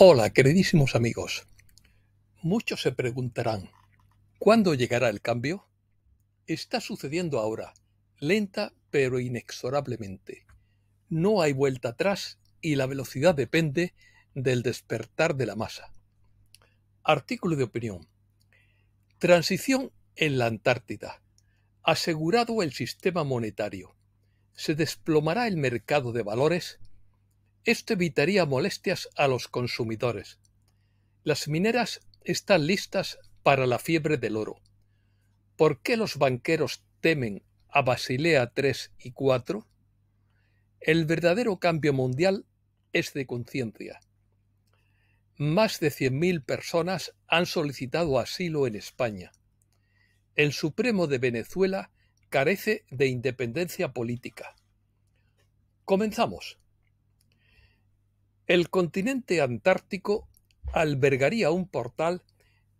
Hola, queridísimos amigos. Muchos se preguntarán, ¿cuándo llegará el cambio? Está sucediendo ahora, lenta pero inexorablemente. No hay vuelta atrás y la velocidad depende del despertar de la masa. Artículo de opinión. Transición en la Antártida. Asegurado el sistema monetario. Se desplomará el mercado de valores esto evitaría molestias a los consumidores. Las mineras están listas para la fiebre del oro. ¿Por qué los banqueros temen a Basilea 3 y 4? El verdadero cambio mundial es de conciencia. Más de 100.000 personas han solicitado asilo en España. El Supremo de Venezuela carece de independencia política. Comenzamos. El continente antártico albergaría un portal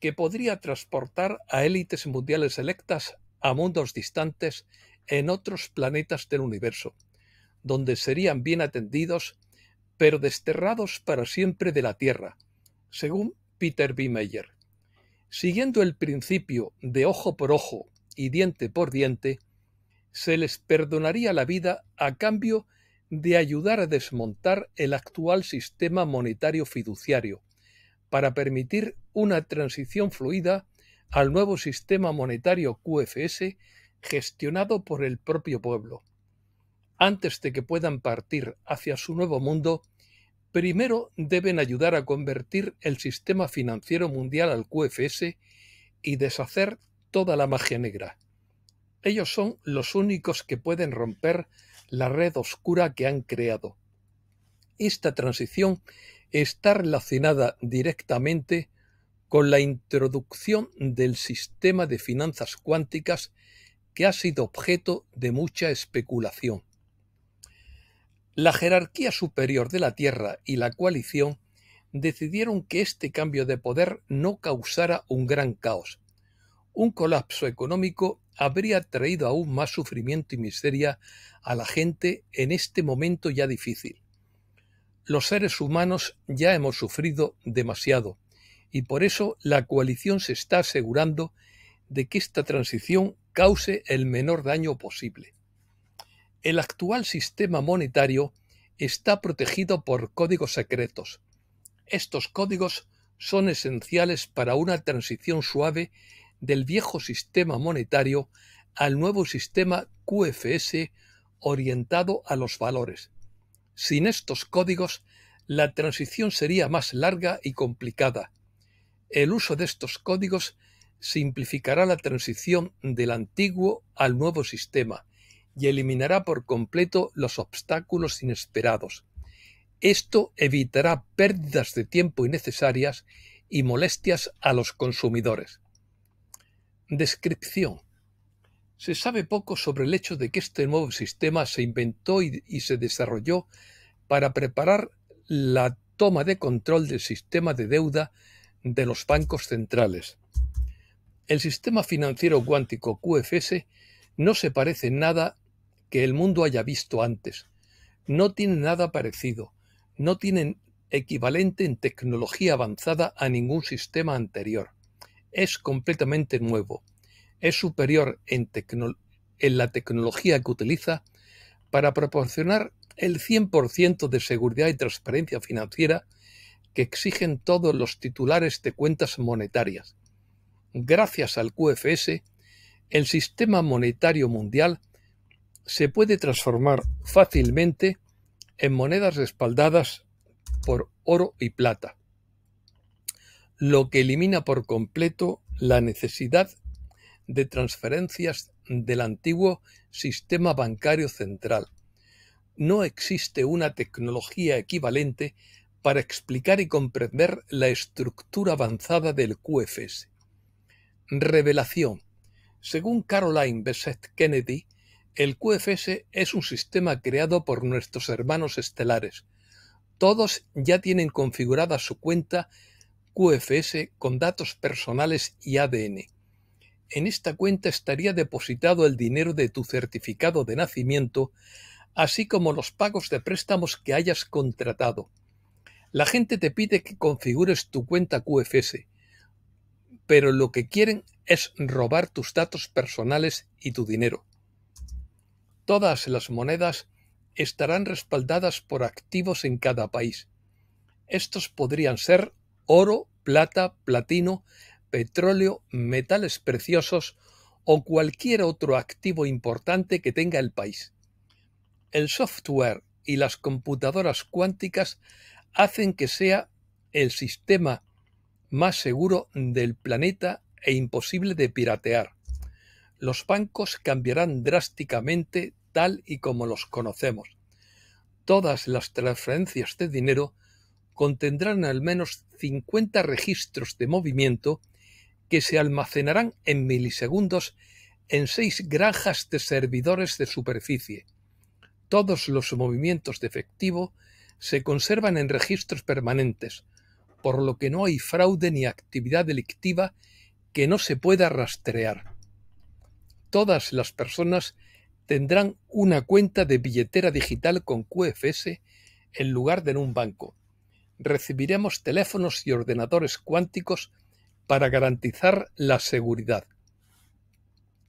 que podría transportar a élites mundiales electas a mundos distantes en otros planetas del universo, donde serían bien atendidos, pero desterrados para siempre de la Tierra, según Peter B. Meyer. Siguiendo el principio de ojo por ojo y diente por diente, se les perdonaría la vida a cambio de ayudar a desmontar el actual sistema monetario fiduciario, para permitir una transición fluida al nuevo sistema monetario QFS gestionado por el propio pueblo. Antes de que puedan partir hacia su nuevo mundo, primero deben ayudar a convertir el sistema financiero mundial al QFS y deshacer toda la magia negra. Ellos son los únicos que pueden romper la red oscura que han creado. Esta transición está relacionada directamente con la introducción del sistema de finanzas cuánticas que ha sido objeto de mucha especulación. La jerarquía superior de la Tierra y la coalición decidieron que este cambio de poder no causara un gran caos, un colapso económico habría traído aún más sufrimiento y miseria a la gente en este momento ya difícil. Los seres humanos ya hemos sufrido demasiado, y por eso la coalición se está asegurando de que esta transición cause el menor daño posible. El actual sistema monetario está protegido por códigos secretos. Estos códigos son esenciales para una transición suave del viejo sistema monetario al nuevo sistema QFS orientado a los valores. Sin estos códigos, la transición sería más larga y complicada. El uso de estos códigos simplificará la transición del antiguo al nuevo sistema y eliminará por completo los obstáculos inesperados. Esto evitará pérdidas de tiempo innecesarias y molestias a los consumidores. Descripción. Se sabe poco sobre el hecho de que este nuevo sistema se inventó y, se desarrolló para preparar la toma de control del sistema de deuda de los bancos centrales. El sistema financiero cuántico QFS no se parece nada que el mundo haya visto antes. No tiene nada parecido. No tiene equivalente en tecnología avanzada a ningún sistema anterior es completamente nuevo. Es superior en, la tecnología que utiliza para proporcionar el 100% de seguridad y transparencia financiera que exigen todos los titulares de cuentas monetarias. Gracias al QFS, el sistema monetario mundial se puede transformar fácilmente en monedas respaldadas por oro y plata lo que elimina por completo la necesidad de transferencias del antiguo sistema bancario central. No existe una tecnología equivalente para explicar y comprender la estructura avanzada del QFS. Revelación. Según Caroline Bessette Kennedy, el QFS es un sistema creado por nuestros hermanos estelares. Todos ya tienen configurada su cuenta QFS con datos personales y ADN. En esta cuenta estaría depositado el dinero de tu certificado de nacimiento, así como los pagos de préstamos que hayas contratado. La gente te pide que configures tu cuenta QFS, pero lo que quieren es robar tus datos personales y tu dinero. Todas las monedas estarán respaldadas por activos en cada país. Estos podrían ser oro, plata, platino, petróleo, metales preciosos o cualquier otro activo importante que tenga el país. El software y las computadoras cuánticas hacen que sea el sistema más seguro del planeta e imposible de piratear. Los bancos cambiarán drásticamente tal y como los conocemos. Todas las transferencias de dinero contendrán al menos 50 registros de movimiento que se almacenarán en milisegundos en seis granjas de servidores de superficie. Todos los movimientos de efectivo se conservan en registros permanentes, por lo que no hay fraude ni actividad delictiva que no se pueda rastrear. Todas las personas tendrán una cuenta de billetera digital con QFS en lugar de en un banco, recibiremos teléfonos y ordenadores cuánticos para garantizar la seguridad.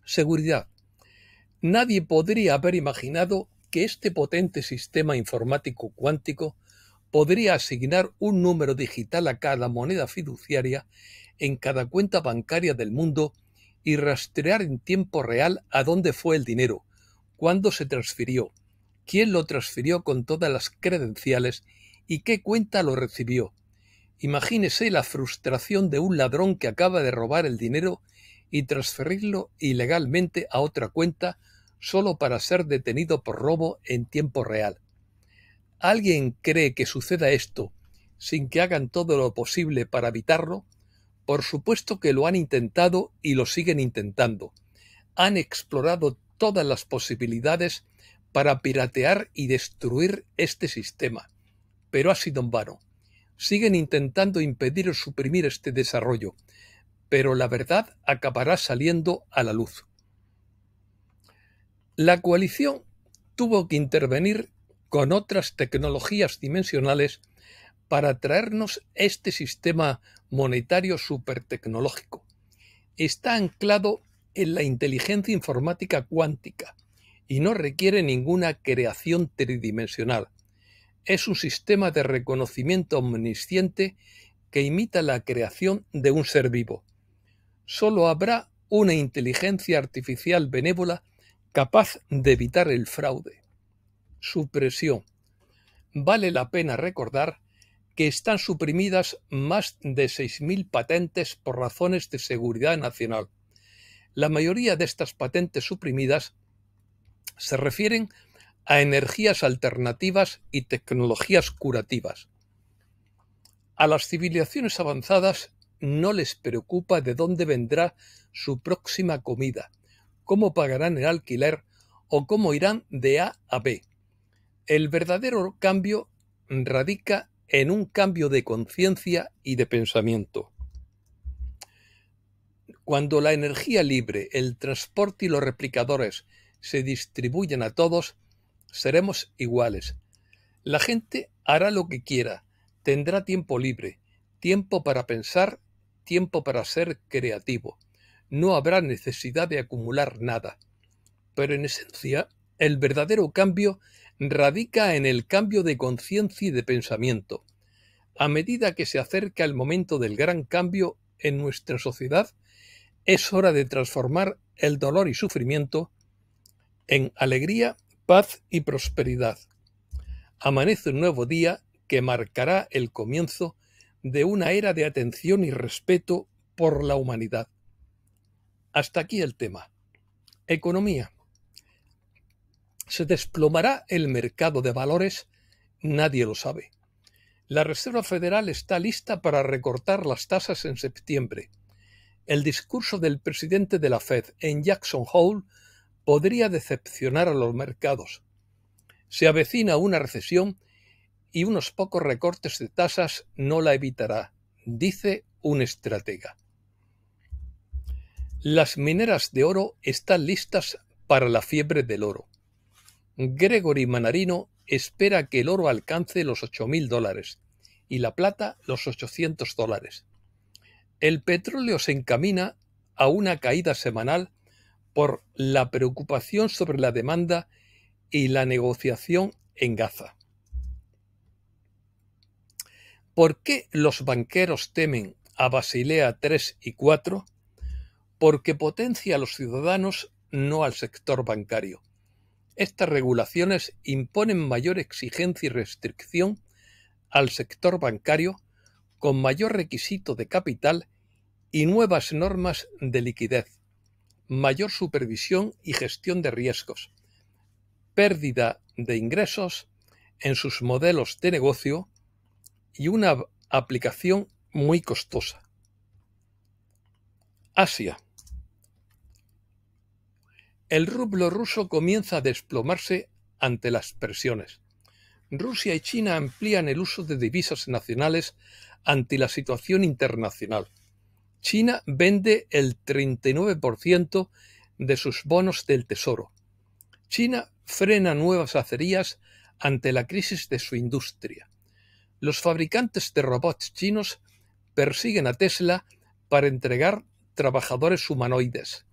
Seguridad. Nadie podría haber imaginado que este potente sistema informático cuántico podría asignar un número digital a cada moneda fiduciaria en cada cuenta bancaria del mundo y rastrear en tiempo real a dónde fue el dinero, cuándo se transfirió, quién lo transfirió con todas las credenciales y qué cuenta lo recibió. Imagínese la frustración de un ladrón que acaba de robar el dinero y transferirlo ilegalmente a otra cuenta solo para ser detenido por robo en tiempo real. ¿Alguien cree que suceda esto sin que hagan todo lo posible para evitarlo? Por supuesto que lo han intentado y lo siguen intentando. Han explorado todas las posibilidades para piratear y destruir este sistema pero ha sido en vano. Siguen intentando impedir o suprimir este desarrollo, pero la verdad acabará saliendo a la luz. La coalición tuvo que intervenir con otras tecnologías dimensionales para traernos este sistema monetario supertecnológico. Está anclado en la inteligencia informática cuántica y no requiere ninguna creación tridimensional. Es un sistema de reconocimiento omnisciente que imita la creación de un ser vivo. Solo habrá una inteligencia artificial benévola capaz de evitar el fraude. Supresión. Vale la pena recordar que están suprimidas más de 6.000 patentes por razones de seguridad nacional. La mayoría de estas patentes suprimidas se refieren a energías alternativas y tecnologías curativas. A las civilizaciones avanzadas no les preocupa de dónde vendrá su próxima comida, cómo pagarán el alquiler o cómo irán de A a B. El verdadero cambio radica en un cambio de conciencia y de pensamiento. Cuando la energía libre, el transporte y los replicadores se distribuyen a todos, seremos iguales. La gente hará lo que quiera, tendrá tiempo libre, tiempo para pensar, tiempo para ser creativo. No habrá necesidad de acumular nada. Pero en esencia, el verdadero cambio radica en el cambio de conciencia y de pensamiento. A medida que se acerca el momento del gran cambio en nuestra sociedad, es hora de transformar el dolor y sufrimiento en alegría paz y prosperidad. Amanece un nuevo día que marcará el comienzo de una era de atención y respeto por la humanidad. Hasta aquí el tema. Economía. ¿Se desplomará el mercado de valores? Nadie lo sabe. La Reserva Federal está lista para recortar las tasas en septiembre. El discurso del presidente de la Fed en Jackson Hole podría decepcionar a los mercados. Se avecina una recesión y unos pocos recortes de tasas no la evitará, dice un estratega. Las mineras de oro están listas para la fiebre del oro. Gregory Manarino espera que el oro alcance los 8.000 dólares y la plata los 800 dólares. El petróleo se encamina a una caída semanal por la preocupación sobre la demanda y la negociación en Gaza. ¿Por qué los banqueros temen a Basilea 3 y 4? Porque potencia a los ciudadanos, no al sector bancario. Estas regulaciones imponen mayor exigencia y restricción al sector bancario con mayor requisito de capital y nuevas normas de liquidez, mayor supervisión y gestión de riesgos, pérdida de ingresos en sus modelos de negocio y una aplicación muy costosa. Asia. El rublo ruso comienza a desplomarse ante las presiones. Rusia y China amplían el uso de divisas nacionales ante la situación internacional. China vende el 39% de sus bonos del tesoro. China frena nuevas acerías ante la crisis de su industria. Los fabricantes de robots chinos persiguen a Tesla para entregar trabajadores humanoides.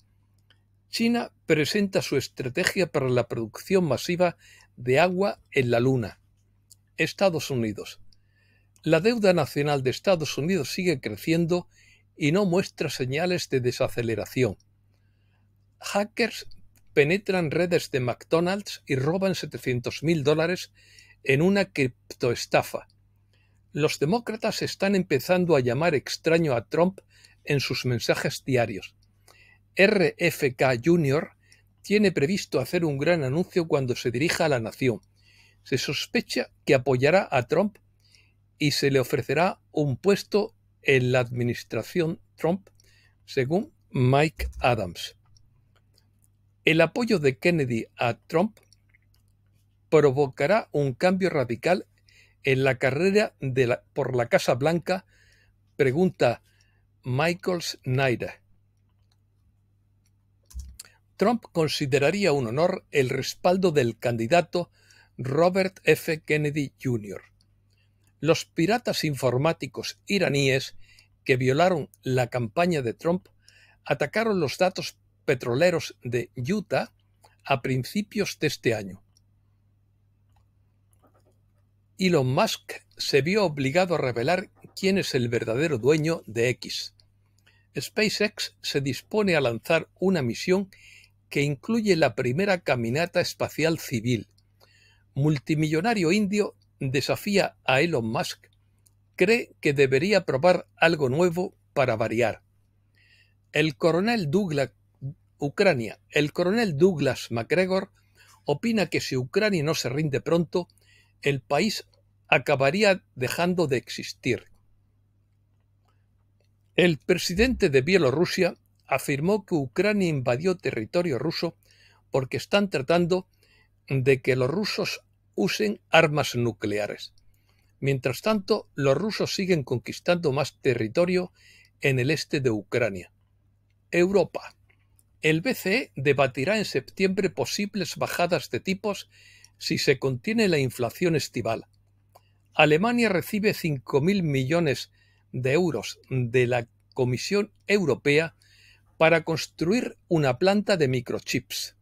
China presenta su estrategia para la producción masiva de agua en la Luna. Estados Unidos. La deuda nacional de Estados Unidos sigue creciendo y no muestra señales de desaceleración. Hackers penetran redes de McDonald's y roban 700.000 mil dólares en una criptoestafa. Los demócratas están empezando a llamar extraño a Trump en sus mensajes diarios. RFK Jr. tiene previsto hacer un gran anuncio cuando se dirija a la nación. Se sospecha que apoyará a Trump y se le ofrecerá un puesto en la administración Trump, según Mike Adams. El apoyo de Kennedy a Trump provocará un cambio radical en la carrera por la Casa Blanca, pregunta Michael Snyder. Trump consideraría un honor el respaldo del candidato Robert F. Kennedy Jr los piratas informáticos iraníes que violaron la campaña de Trump atacaron los datos petroleros de Utah a principios de este año. Elon Musk se vio obligado a revelar quién es el verdadero dueño de X. SpaceX se dispone a lanzar una misión que incluye la primera caminata espacial civil. Multimillonario indio desafía a Elon Musk, cree que debería probar algo nuevo para variar. El coronel Douglas Ucrania, el coronel Douglas MacGregor opina que si Ucrania no se rinde pronto, el país acabaría dejando de existir. El presidente de Bielorrusia afirmó que Ucrania invadió territorio ruso porque están tratando de que los rusos usen armas nucleares. Mientras tanto, los rusos siguen conquistando más territorio en el este de Ucrania. Europa. El BCE debatirá en septiembre posibles bajadas de tipos si se contiene la inflación estival. Alemania recibe 5.000 millones de euros de la Comisión Europea para construir una planta de microchips.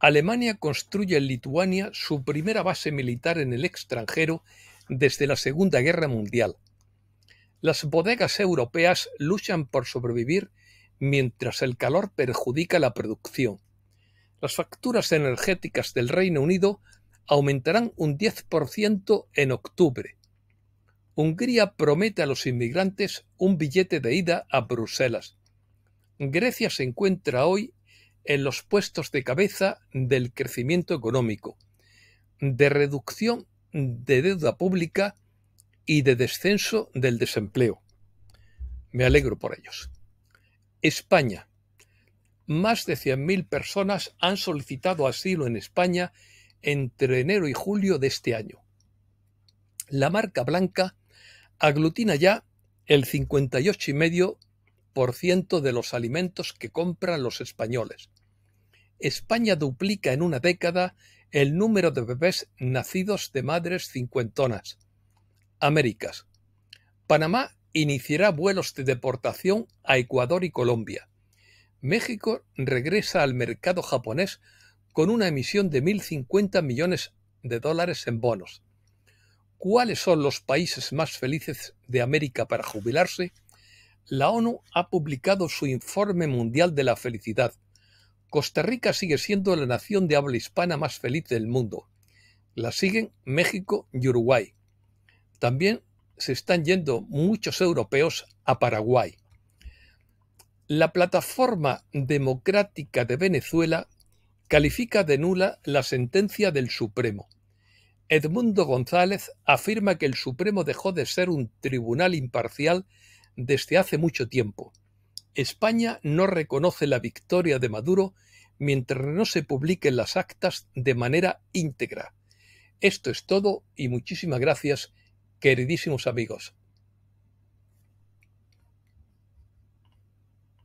Alemania construye en Lituania su primera base militar en el extranjero desde la Segunda Guerra Mundial. Las bodegas europeas luchan por sobrevivir mientras el calor perjudica la producción. Las facturas energéticas del Reino Unido aumentarán un 10% en octubre. Hungría promete a los inmigrantes un billete de ida a Bruselas. Grecia se encuentra hoy en los puestos de cabeza del crecimiento económico, de reducción de deuda pública y de descenso del desempleo. Me alegro por ellos. España. Más de 100.000 personas han solicitado asilo en España entre enero y julio de este año. La marca blanca aglutina ya el y medio de los alimentos que compran los españoles. España duplica en una década el número de bebés nacidos de madres cincuentonas. Américas. Panamá iniciará vuelos de deportación a Ecuador y Colombia. México regresa al mercado japonés con una emisión de 1.050 millones de dólares en bonos. ¿Cuáles son los países más felices de América para jubilarse? la ONU ha publicado su Informe Mundial de la Felicidad. Costa Rica sigue siendo la nación de habla hispana más feliz del mundo. La siguen México y Uruguay. También se están yendo muchos europeos a Paraguay. La plataforma democrática de Venezuela califica de nula la sentencia del Supremo. Edmundo González afirma que el Supremo dejó de ser un tribunal imparcial desde hace mucho tiempo. España no reconoce la victoria de Maduro mientras no se publiquen las actas de manera íntegra. Esto es todo y muchísimas gracias, queridísimos amigos.